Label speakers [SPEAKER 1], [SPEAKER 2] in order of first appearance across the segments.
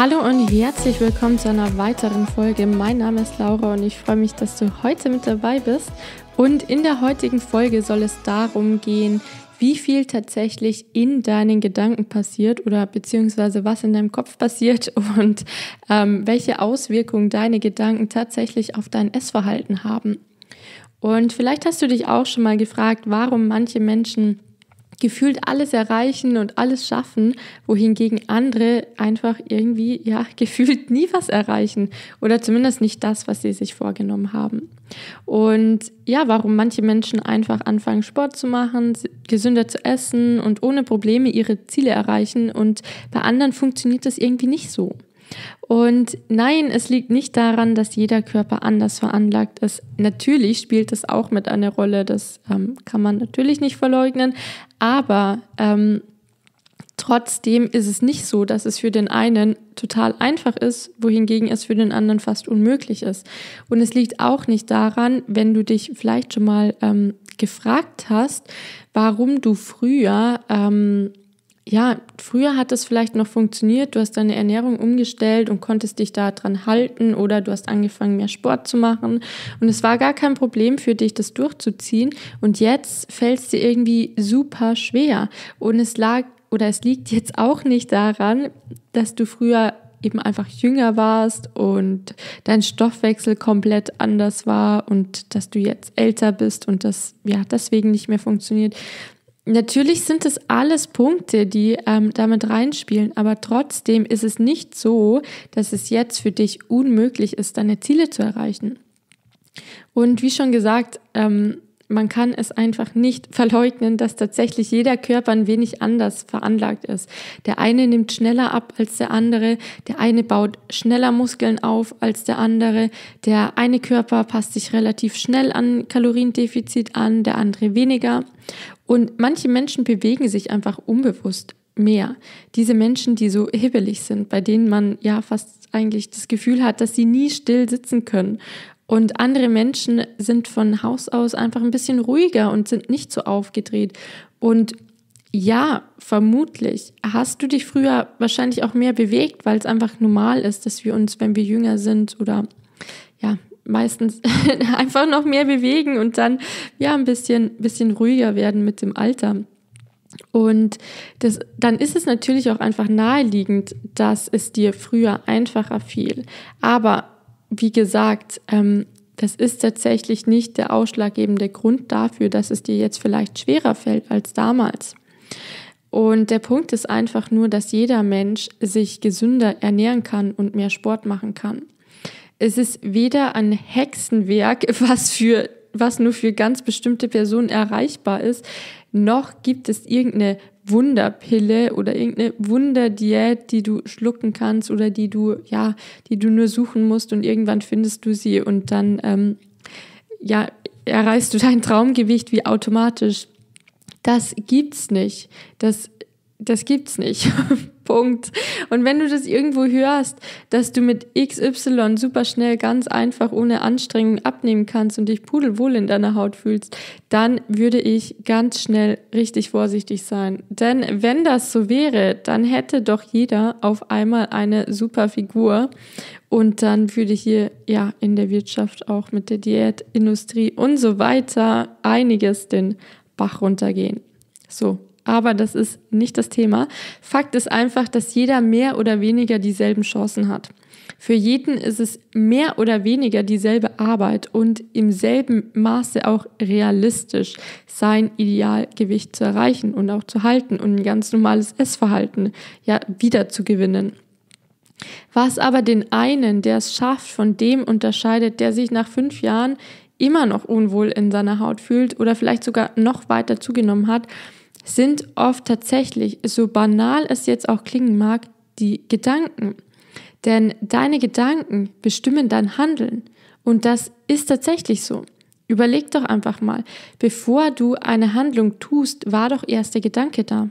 [SPEAKER 1] Hallo und herzlich willkommen zu einer weiteren Folge. Mein Name ist Laura und ich freue mich, dass du heute mit dabei bist. Und in der heutigen Folge soll es darum gehen, wie viel tatsächlich in deinen Gedanken passiert oder beziehungsweise was in deinem Kopf passiert und ähm, welche Auswirkungen deine Gedanken tatsächlich auf dein Essverhalten haben. Und vielleicht hast du dich auch schon mal gefragt, warum manche Menschen gefühlt alles erreichen und alles schaffen, wohingegen andere einfach irgendwie, ja, gefühlt nie was erreichen oder zumindest nicht das, was sie sich vorgenommen haben. Und ja, warum manche Menschen einfach anfangen, Sport zu machen, gesünder zu essen und ohne Probleme ihre Ziele erreichen und bei anderen funktioniert das irgendwie nicht so. Und nein, es liegt nicht daran, dass jeder Körper anders veranlagt ist. Natürlich spielt das auch mit einer Rolle, das ähm, kann man natürlich nicht verleugnen, aber ähm, trotzdem ist es nicht so, dass es für den einen total einfach ist, wohingegen es für den anderen fast unmöglich ist. Und es liegt auch nicht daran, wenn du dich vielleicht schon mal ähm, gefragt hast, warum du früher ähm, ja, früher hat es vielleicht noch funktioniert, du hast deine Ernährung umgestellt und konntest dich daran halten oder du hast angefangen, mehr Sport zu machen und es war gar kein Problem für dich, das durchzuziehen und jetzt fällt es dir irgendwie super schwer und es lag oder es liegt jetzt auch nicht daran, dass du früher eben einfach jünger warst und dein Stoffwechsel komplett anders war und dass du jetzt älter bist und das ja deswegen nicht mehr funktioniert, Natürlich sind es alles Punkte, die ähm, damit reinspielen, aber trotzdem ist es nicht so, dass es jetzt für dich unmöglich ist, deine Ziele zu erreichen. Und wie schon gesagt, ähm, man kann es einfach nicht verleugnen, dass tatsächlich jeder Körper ein wenig anders veranlagt ist. Der eine nimmt schneller ab als der andere, der eine baut schneller Muskeln auf als der andere, der eine Körper passt sich relativ schnell an Kaloriendefizit an, der andere weniger. Und manche Menschen bewegen sich einfach unbewusst mehr. Diese Menschen, die so hibbelig sind, bei denen man ja fast eigentlich das Gefühl hat, dass sie nie still sitzen können. Und andere Menschen sind von Haus aus einfach ein bisschen ruhiger und sind nicht so aufgedreht. Und ja, vermutlich hast du dich früher wahrscheinlich auch mehr bewegt, weil es einfach normal ist, dass wir uns, wenn wir jünger sind oder ja, meistens einfach noch mehr bewegen und dann ja ein bisschen, bisschen ruhiger werden mit dem Alter. Und das, dann ist es natürlich auch einfach naheliegend, dass es dir früher einfacher fiel. Aber wie gesagt, ähm, das ist tatsächlich nicht der ausschlaggebende Grund dafür, dass es dir jetzt vielleicht schwerer fällt als damals. Und der Punkt ist einfach nur, dass jeder Mensch sich gesünder ernähren kann und mehr Sport machen kann es ist weder ein Hexenwerk, was für was nur für ganz bestimmte Personen erreichbar ist, noch gibt es irgendeine Wunderpille oder irgendeine Wunderdiät, die du schlucken kannst oder die du, ja, die du nur suchen musst und irgendwann findest du sie und dann, ähm, ja, erreichst du dein Traumgewicht wie automatisch. Das gibt's nicht. Das, das gibt's nicht. Punkt. Und wenn du das irgendwo hörst, dass du mit XY super schnell, ganz einfach, ohne Anstrengung abnehmen kannst und dich pudelwohl in deiner Haut fühlst, dann würde ich ganz schnell richtig vorsichtig sein. Denn wenn das so wäre, dann hätte doch jeder auf einmal eine super Figur und dann würde hier ja in der Wirtschaft auch mit der Diätindustrie und so weiter einiges den Bach runtergehen. So, aber das ist nicht das Thema. Fakt ist einfach, dass jeder mehr oder weniger dieselben Chancen hat. Für jeden ist es mehr oder weniger dieselbe Arbeit und im selben Maße auch realistisch, sein Idealgewicht zu erreichen und auch zu halten und ein ganz normales Essverhalten ja wieder zu gewinnen. Was aber den einen, der es schafft, von dem unterscheidet, der sich nach fünf Jahren immer noch unwohl in seiner Haut fühlt oder vielleicht sogar noch weiter zugenommen hat, sind oft tatsächlich, so banal es jetzt auch klingen mag, die Gedanken. Denn deine Gedanken bestimmen dein Handeln. Und das ist tatsächlich so. Überleg doch einfach mal, bevor du eine Handlung tust, war doch erst der Gedanke da.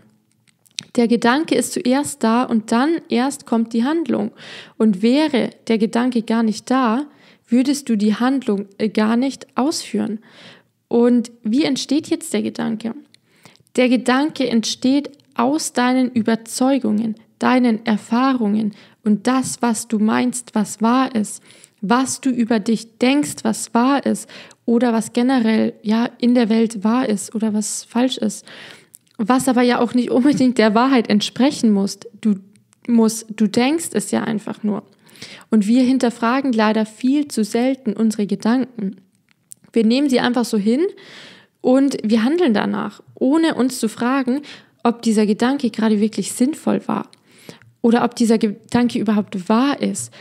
[SPEAKER 1] Der Gedanke ist zuerst da und dann erst kommt die Handlung. Und wäre der Gedanke gar nicht da, würdest du die Handlung äh, gar nicht ausführen. Und wie entsteht jetzt der Gedanke? Der Gedanke entsteht aus deinen Überzeugungen, deinen Erfahrungen und das, was du meinst, was wahr ist, was du über dich denkst, was wahr ist oder was generell ja in der Welt wahr ist oder was falsch ist, was aber ja auch nicht unbedingt der Wahrheit entsprechen muss. Du musst, du denkst es ja einfach nur. Und wir hinterfragen leider viel zu selten unsere Gedanken. Wir nehmen sie einfach so hin und wir handeln danach ohne uns zu fragen, ob dieser Gedanke gerade wirklich sinnvoll war oder ob dieser Gedanke überhaupt wahr ist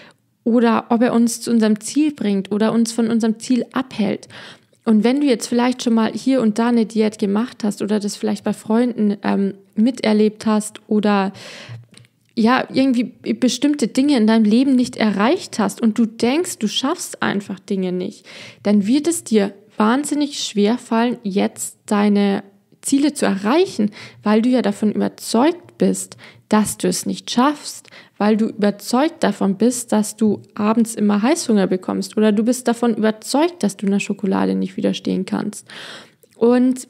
[SPEAKER 1] oder ob er uns zu unserem Ziel bringt oder uns von unserem Ziel abhält. Und wenn du jetzt vielleicht schon mal hier und da eine Diät gemacht hast oder das vielleicht bei Freunden ähm, miterlebt hast oder ja, irgendwie bestimmte Dinge in deinem Leben nicht erreicht hast und du denkst, du schaffst einfach Dinge nicht, dann wird es dir wahnsinnig schwer fallen, jetzt deine Ziele zu erreichen, weil du ja davon überzeugt bist, dass du es nicht schaffst, weil du überzeugt davon bist, dass du abends immer Heißhunger bekommst oder du bist davon überzeugt, dass du einer Schokolade nicht widerstehen kannst. Und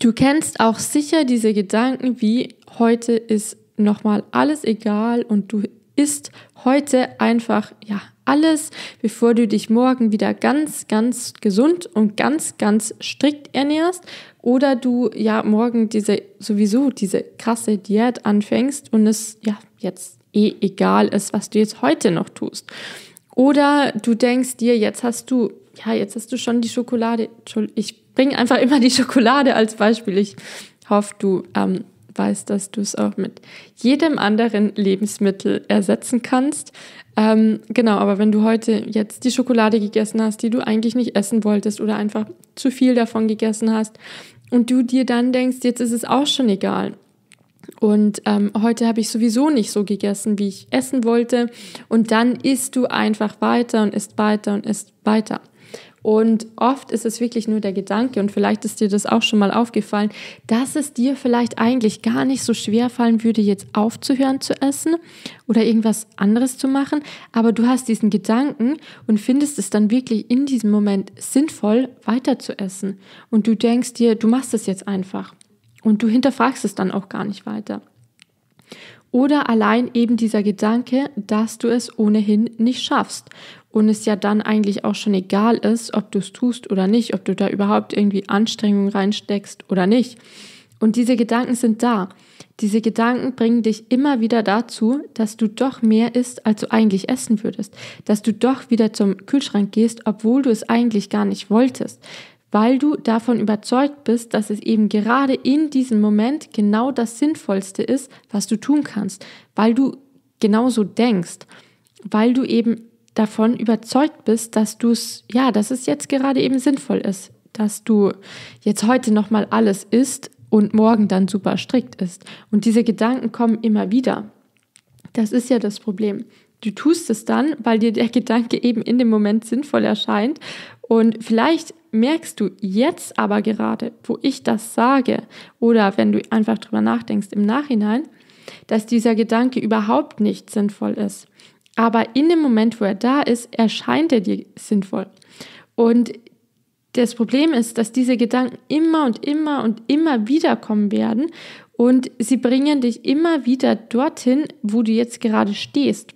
[SPEAKER 1] du kennst auch sicher diese Gedanken wie heute ist nochmal alles egal und du isst heute einfach, ja, alles, bevor du dich morgen wieder ganz, ganz gesund und ganz, ganz strikt ernährst oder du ja morgen diese sowieso diese krasse Diät anfängst und es ja jetzt eh egal ist, was du jetzt heute noch tust. Oder du denkst dir, jetzt hast du ja, jetzt hast du schon die Schokolade. Ich bringe einfach immer die Schokolade als Beispiel. Ich hoffe, du ähm, weißt, dass du es auch mit jedem anderen Lebensmittel ersetzen kannst. Ähm, genau, aber wenn du heute jetzt die Schokolade gegessen hast, die du eigentlich nicht essen wolltest oder einfach zu viel davon gegessen hast und du dir dann denkst, jetzt ist es auch schon egal. Und ähm, heute habe ich sowieso nicht so gegessen, wie ich essen wollte. Und dann isst du einfach weiter und isst weiter und isst weiter. Und oft ist es wirklich nur der Gedanke, und vielleicht ist dir das auch schon mal aufgefallen, dass es dir vielleicht eigentlich gar nicht so schwer fallen würde, jetzt aufzuhören zu essen oder irgendwas anderes zu machen. Aber du hast diesen Gedanken und findest es dann wirklich in diesem Moment sinnvoll, weiter zu essen. Und du denkst dir, du machst es jetzt einfach. Und du hinterfragst es dann auch gar nicht weiter. Oder allein eben dieser Gedanke, dass du es ohnehin nicht schaffst und es ja dann eigentlich auch schon egal ist, ob du es tust oder nicht, ob du da überhaupt irgendwie Anstrengungen reinsteckst oder nicht. Und diese Gedanken sind da. Diese Gedanken bringen dich immer wieder dazu, dass du doch mehr isst, als du eigentlich essen würdest. Dass du doch wieder zum Kühlschrank gehst, obwohl du es eigentlich gar nicht wolltest. Weil du davon überzeugt bist, dass es eben gerade in diesem Moment genau das Sinnvollste ist, was du tun kannst. Weil du genauso denkst. Weil du eben davon überzeugt bist, dass du es, ja, dass es jetzt gerade eben sinnvoll ist, dass du jetzt heute nochmal alles isst und morgen dann super strikt ist. Und diese Gedanken kommen immer wieder. Das ist ja das Problem. Du tust es dann, weil dir der Gedanke eben in dem Moment sinnvoll erscheint. Und vielleicht merkst du jetzt aber gerade, wo ich das sage, oder wenn du einfach drüber nachdenkst im Nachhinein, dass dieser Gedanke überhaupt nicht sinnvoll ist. Aber in dem Moment, wo er da ist, erscheint er dir sinnvoll. Und das Problem ist, dass diese Gedanken immer und immer und immer wieder kommen werden und sie bringen dich immer wieder dorthin, wo du jetzt gerade stehst.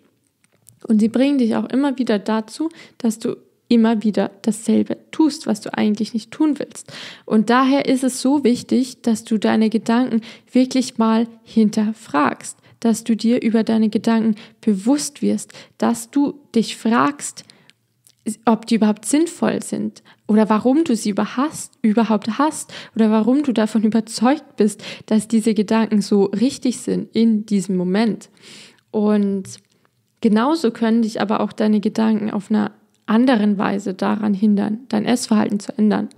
[SPEAKER 1] Und sie bringen dich auch immer wieder dazu, dass du immer wieder dasselbe tust, was du eigentlich nicht tun willst. Und daher ist es so wichtig, dass du deine Gedanken wirklich mal hinterfragst dass du dir über deine Gedanken bewusst wirst, dass du dich fragst, ob die überhaupt sinnvoll sind oder warum du sie überhaupt hast oder warum du davon überzeugt bist, dass diese Gedanken so richtig sind in diesem Moment. Und genauso können dich aber auch deine Gedanken auf einer anderen Weise daran hindern, dein Essverhalten zu ändern.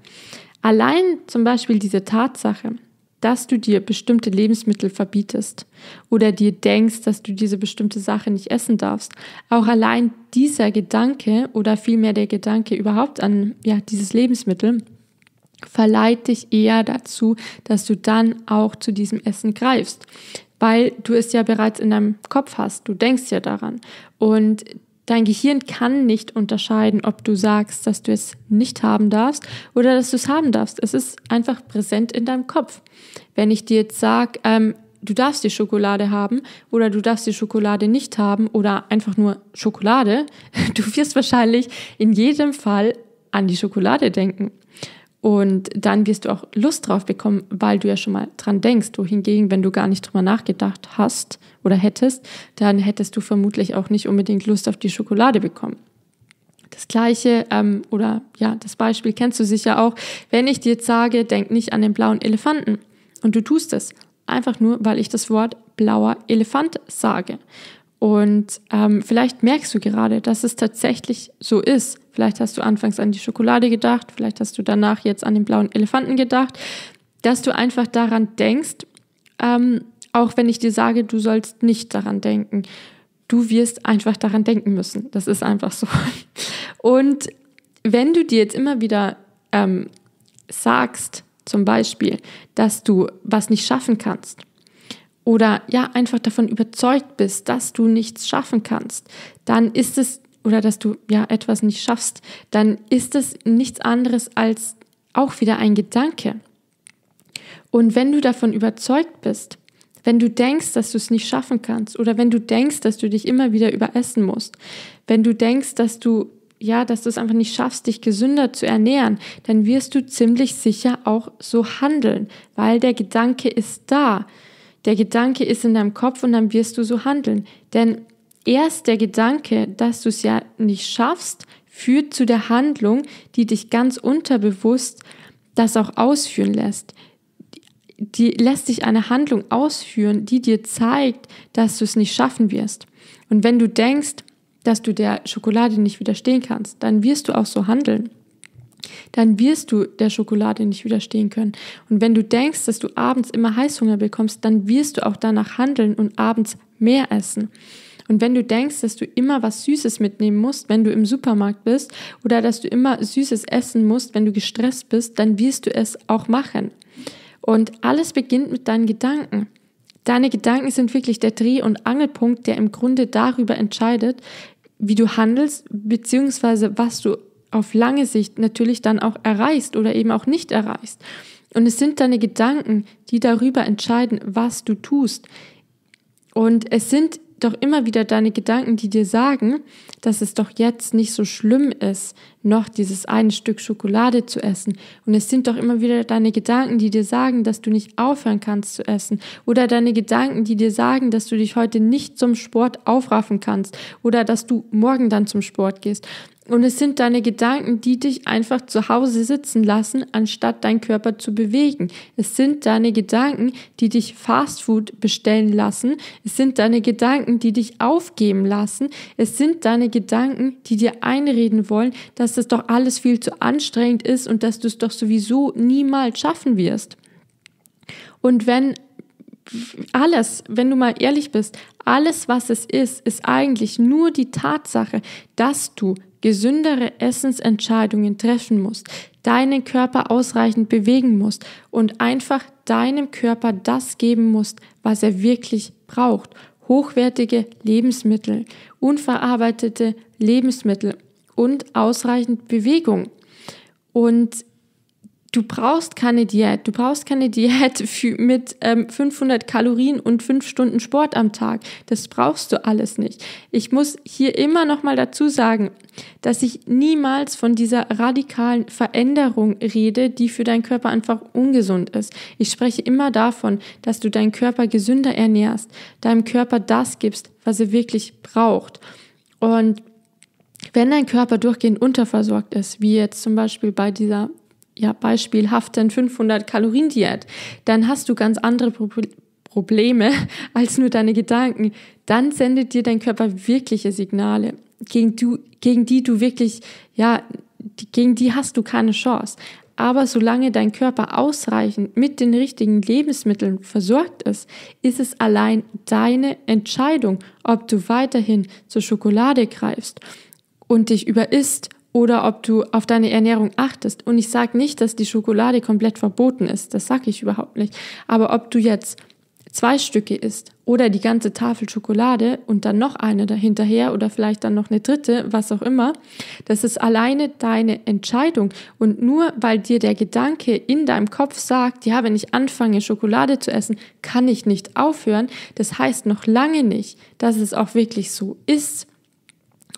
[SPEAKER 1] Allein zum Beispiel diese Tatsache, dass du dir bestimmte Lebensmittel verbietest oder dir denkst, dass du diese bestimmte Sache nicht essen darfst. Auch allein dieser Gedanke oder vielmehr der Gedanke überhaupt an ja, dieses Lebensmittel verleiht dich eher dazu, dass du dann auch zu diesem Essen greifst, weil du es ja bereits in deinem Kopf hast, du denkst ja daran. Und Dein Gehirn kann nicht unterscheiden, ob du sagst, dass du es nicht haben darfst oder dass du es haben darfst. Es ist einfach präsent in deinem Kopf. Wenn ich dir jetzt sage, ähm, du darfst die Schokolade haben oder du darfst die Schokolade nicht haben oder einfach nur Schokolade, du wirst wahrscheinlich in jedem Fall an die Schokolade denken. Und dann wirst du auch Lust drauf bekommen, weil du ja schon mal dran denkst. Wohingegen, wenn du gar nicht drüber nachgedacht hast oder hättest, dann hättest du vermutlich auch nicht unbedingt Lust auf die Schokolade bekommen. Das gleiche ähm, oder ja, das Beispiel kennst du sicher auch. Wenn ich dir jetzt sage, denk nicht an den blauen Elefanten und du tust es, einfach nur, weil ich das Wort blauer Elefant sage. Und ähm, vielleicht merkst du gerade, dass es tatsächlich so ist. Vielleicht hast du anfangs an die Schokolade gedacht, vielleicht hast du danach jetzt an den blauen Elefanten gedacht, dass du einfach daran denkst, ähm, auch wenn ich dir sage, du sollst nicht daran denken. Du wirst einfach daran denken müssen. Das ist einfach so. Und wenn du dir jetzt immer wieder ähm, sagst, zum Beispiel, dass du was nicht schaffen kannst, oder ja einfach davon überzeugt bist, dass du nichts schaffen kannst, dann ist es oder dass du ja etwas nicht schaffst, dann ist es nichts anderes als auch wieder ein Gedanke. Und wenn du davon überzeugt bist, wenn du denkst, dass du es nicht schaffen kannst oder wenn du denkst, dass du dich immer wieder überessen musst, wenn du denkst, dass du ja, dass du es einfach nicht schaffst, dich gesünder zu ernähren, dann wirst du ziemlich sicher auch so handeln, weil der Gedanke ist da. Der Gedanke ist in deinem Kopf und dann wirst du so handeln. Denn erst der Gedanke, dass du es ja nicht schaffst, führt zu der Handlung, die dich ganz unterbewusst das auch ausführen lässt. Die lässt dich eine Handlung ausführen, die dir zeigt, dass du es nicht schaffen wirst. Und wenn du denkst, dass du der Schokolade nicht widerstehen kannst, dann wirst du auch so handeln dann wirst du der Schokolade nicht widerstehen können. Und wenn du denkst, dass du abends immer Heißhunger bekommst, dann wirst du auch danach handeln und abends mehr essen. Und wenn du denkst, dass du immer was Süßes mitnehmen musst, wenn du im Supermarkt bist, oder dass du immer Süßes essen musst, wenn du gestresst bist, dann wirst du es auch machen. Und alles beginnt mit deinen Gedanken. Deine Gedanken sind wirklich der Dreh- und Angelpunkt, der im Grunde darüber entscheidet, wie du handelst, beziehungsweise was du auf lange Sicht natürlich dann auch erreichst oder eben auch nicht erreichst. Und es sind deine Gedanken, die darüber entscheiden, was du tust. Und es sind doch immer wieder deine Gedanken, die dir sagen, dass es doch jetzt nicht so schlimm ist, noch dieses eine Stück Schokolade zu essen. Und es sind doch immer wieder deine Gedanken, die dir sagen, dass du nicht aufhören kannst zu essen. Oder deine Gedanken, die dir sagen, dass du dich heute nicht zum Sport aufraffen kannst. Oder dass du morgen dann zum Sport gehst. Und es sind deine Gedanken, die dich einfach zu Hause sitzen lassen, anstatt deinen Körper zu bewegen. Es sind deine Gedanken, die dich Fastfood bestellen lassen. Es sind deine Gedanken, die dich aufgeben lassen. Es sind deine Gedanken, die dir einreden wollen, dass das doch alles viel zu anstrengend ist und dass du es doch sowieso niemals schaffen wirst. Und wenn alles, wenn du mal ehrlich bist, alles, was es ist, ist eigentlich nur die Tatsache, dass du gesündere Essensentscheidungen treffen musst, deinen Körper ausreichend bewegen musst und einfach deinem Körper das geben musst, was er wirklich braucht. Hochwertige Lebensmittel, unverarbeitete Lebensmittel und ausreichend Bewegung. Und du brauchst keine Diät. Du brauchst keine Diät für, mit ähm, 500 Kalorien und 5 Stunden Sport am Tag. Das brauchst du alles nicht. Ich muss hier immer noch mal dazu sagen, dass ich niemals von dieser radikalen Veränderung rede, die für deinen Körper einfach ungesund ist. Ich spreche immer davon, dass du deinen Körper gesünder ernährst, deinem Körper das gibst, was er wirklich braucht. Und wenn dein Körper durchgehend unterversorgt ist, wie jetzt zum Beispiel bei dieser ja, beispielhaften 500-Kalorien-Diät, dann hast du ganz andere Pro Probleme als nur deine Gedanken. Dann sendet dir dein Körper wirkliche Signale, gegen, du, gegen die du wirklich, ja, gegen die hast du keine Chance. Aber solange dein Körper ausreichend mit den richtigen Lebensmitteln versorgt ist, ist es allein deine Entscheidung, ob du weiterhin zur Schokolade greifst und dich überisst oder ob du auf deine Ernährung achtest. Und ich sage nicht, dass die Schokolade komplett verboten ist, das sage ich überhaupt nicht. Aber ob du jetzt zwei Stücke isst oder die ganze Tafel Schokolade und dann noch eine dahinterher oder vielleicht dann noch eine dritte, was auch immer, das ist alleine deine Entscheidung. Und nur weil dir der Gedanke in deinem Kopf sagt, ja, wenn ich anfange, Schokolade zu essen, kann ich nicht aufhören, das heißt noch lange nicht, dass es auch wirklich so ist.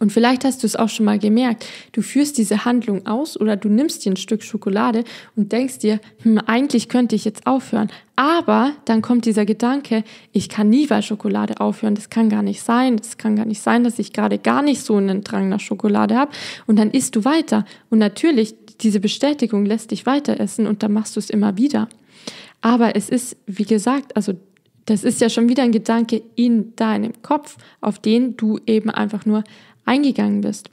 [SPEAKER 1] Und vielleicht hast du es auch schon mal gemerkt, du führst diese Handlung aus oder du nimmst dir ein Stück Schokolade und denkst dir, hm, eigentlich könnte ich jetzt aufhören. Aber dann kommt dieser Gedanke, ich kann nie bei Schokolade aufhören, das kann gar nicht sein, das kann gar nicht sein, dass ich gerade gar nicht so einen Drang nach Schokolade habe. Und dann isst du weiter. Und natürlich, diese Bestätigung lässt dich weiter essen und dann machst du es immer wieder. Aber es ist, wie gesagt, also das ist ja schon wieder ein Gedanke in deinem Kopf, auf den du eben einfach nur eingegangen bist.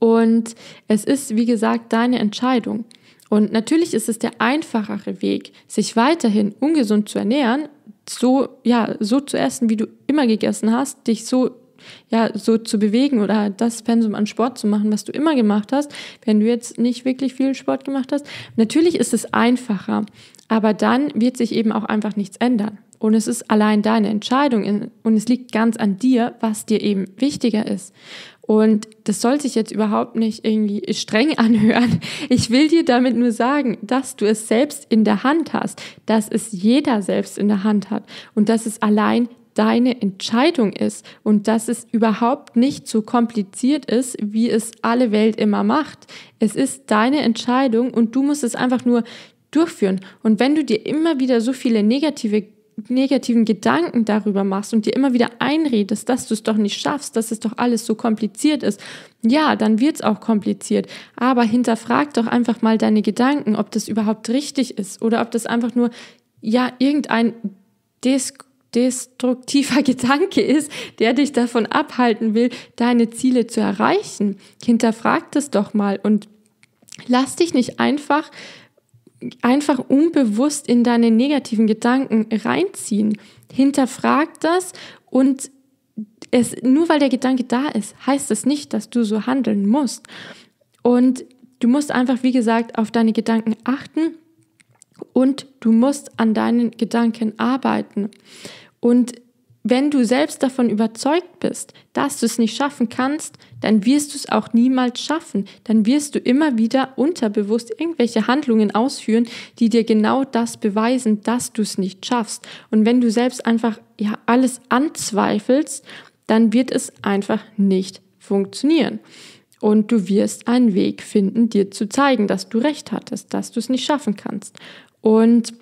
[SPEAKER 1] Und es ist, wie gesagt, deine Entscheidung. Und natürlich ist es der einfachere Weg, sich weiterhin ungesund zu ernähren, so, ja, so zu essen, wie du immer gegessen hast, dich so, ja, so zu bewegen oder das Pensum an Sport zu machen, was du immer gemacht hast, wenn du jetzt nicht wirklich viel Sport gemacht hast. Natürlich ist es einfacher, aber dann wird sich eben auch einfach nichts ändern. Und es ist allein deine Entscheidung und es liegt ganz an dir, was dir eben wichtiger ist. Und das soll sich jetzt überhaupt nicht irgendwie streng anhören. Ich will dir damit nur sagen, dass du es selbst in der Hand hast, dass es jeder selbst in der Hand hat und dass es allein deine Entscheidung ist und dass es überhaupt nicht so kompliziert ist, wie es alle Welt immer macht. Es ist deine Entscheidung und du musst es einfach nur durchführen. Und wenn du dir immer wieder so viele negative negativen Gedanken darüber machst und dir immer wieder einredest, dass du es doch nicht schaffst, dass es doch alles so kompliziert ist, ja, dann wird es auch kompliziert. Aber hinterfrag doch einfach mal deine Gedanken, ob das überhaupt richtig ist oder ob das einfach nur, ja, irgendein Dis destruktiver Gedanke ist, der dich davon abhalten will, deine Ziele zu erreichen. Hinterfrag das doch mal und lass dich nicht einfach einfach unbewusst in deine negativen Gedanken reinziehen. Hinterfrag das und es, nur weil der Gedanke da ist, heißt es das nicht, dass du so handeln musst. Und du musst einfach, wie gesagt, auf deine Gedanken achten und du musst an deinen Gedanken arbeiten. Und wenn du selbst davon überzeugt bist, dass du es nicht schaffen kannst, dann wirst du es auch niemals schaffen. Dann wirst du immer wieder unterbewusst irgendwelche Handlungen ausführen, die dir genau das beweisen, dass du es nicht schaffst. Und wenn du selbst einfach ja, alles anzweifelst, dann wird es einfach nicht funktionieren. Und du wirst einen Weg finden, dir zu zeigen, dass du recht hattest, dass du es nicht schaffen kannst. Und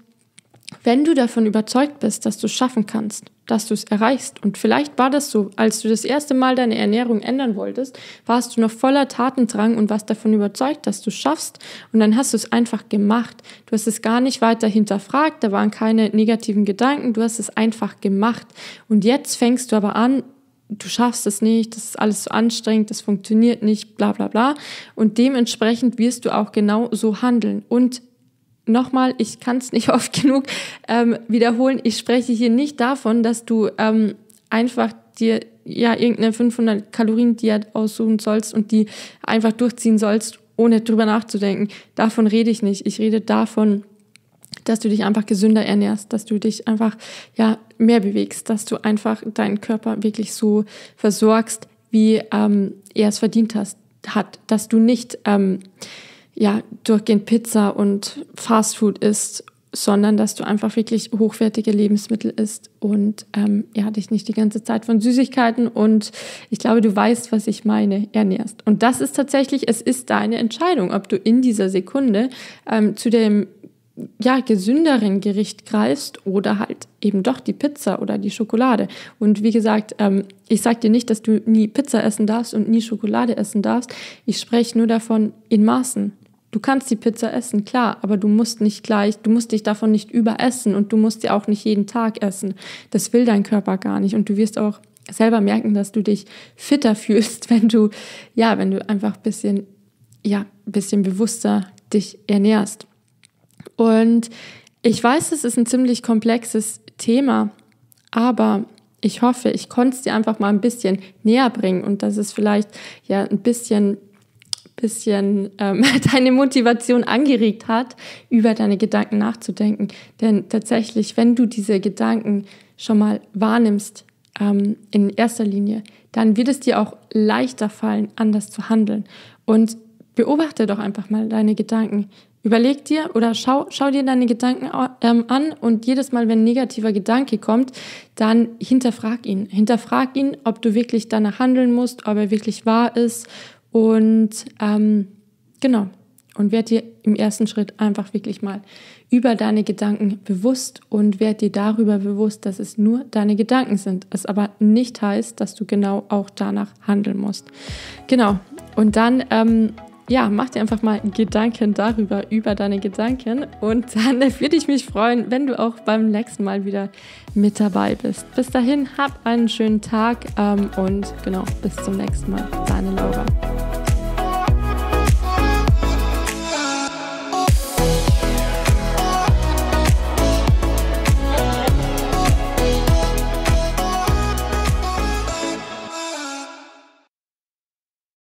[SPEAKER 1] wenn du davon überzeugt bist, dass du es schaffen kannst, dass du es erreichst. Und vielleicht war das so, als du das erste Mal deine Ernährung ändern wolltest, warst du noch voller Tatendrang und warst davon überzeugt, dass du es schaffst. Und dann hast du es einfach gemacht. Du hast es gar nicht weiter hinterfragt, da waren keine negativen Gedanken, du hast es einfach gemacht. Und jetzt fängst du aber an, du schaffst es nicht, das ist alles so anstrengend, das funktioniert nicht, bla bla bla. Und dementsprechend wirst du auch genau so handeln. Und nochmal, ich kann es nicht oft genug ähm, wiederholen, ich spreche hier nicht davon, dass du ähm, einfach dir ja irgendeine 500 Kalorien Diät aussuchen sollst und die einfach durchziehen sollst, ohne drüber nachzudenken. Davon rede ich nicht. Ich rede davon, dass du dich einfach gesünder ernährst, dass du dich einfach ja mehr bewegst, dass du einfach deinen Körper wirklich so versorgst, wie ähm, er es verdient hast, hat, dass du nicht ähm, ja, durchgehend Pizza und Fastfood isst, sondern dass du einfach wirklich hochwertige Lebensmittel isst und ähm, ja, dich nicht die ganze Zeit von Süßigkeiten und ich glaube, du weißt, was ich meine, ernährst. Und das ist tatsächlich, es ist deine Entscheidung, ob du in dieser Sekunde ähm, zu dem ja, gesünderen Gericht greifst oder halt eben doch die Pizza oder die Schokolade. Und wie gesagt, ähm, ich sage dir nicht, dass du nie Pizza essen darfst und nie Schokolade essen darfst. Ich spreche nur davon in Maßen. Du kannst die Pizza essen, klar, aber du musst nicht gleich, du musst dich davon nicht überessen und du musst sie auch nicht jeden Tag essen. Das will dein Körper gar nicht und du wirst auch selber merken, dass du dich fitter fühlst, wenn du ja, wenn du einfach ein bisschen ja, ein bisschen bewusster dich ernährst. Und ich weiß, es ist ein ziemlich komplexes Thema, aber ich hoffe, ich konnte es dir einfach mal ein bisschen näher bringen und dass es vielleicht ja ein bisschen bisschen ähm, deine Motivation angeregt hat, über deine Gedanken nachzudenken. Denn tatsächlich, wenn du diese Gedanken schon mal wahrnimmst, ähm, in erster Linie, dann wird es dir auch leichter fallen, anders zu handeln. Und beobachte doch einfach mal deine Gedanken. Überleg dir oder schau, schau dir deine Gedanken ähm, an und jedes Mal, wenn ein negativer Gedanke kommt, dann hinterfrag ihn. Hinterfrag ihn, ob du wirklich danach handeln musst, ob er wirklich wahr ist und ähm, genau, und werd dir im ersten Schritt einfach wirklich mal über deine Gedanken bewusst und werd dir darüber bewusst, dass es nur deine Gedanken sind. Es aber nicht heißt, dass du genau auch danach handeln musst. Genau. Und dann ähm, ja, mach dir einfach mal Gedanken darüber, über deine Gedanken. Und dann würde ich mich freuen, wenn du auch beim nächsten Mal wieder mit dabei bist. Bis dahin, hab einen schönen Tag ähm, und genau, bis zum nächsten Mal. Deine Laura.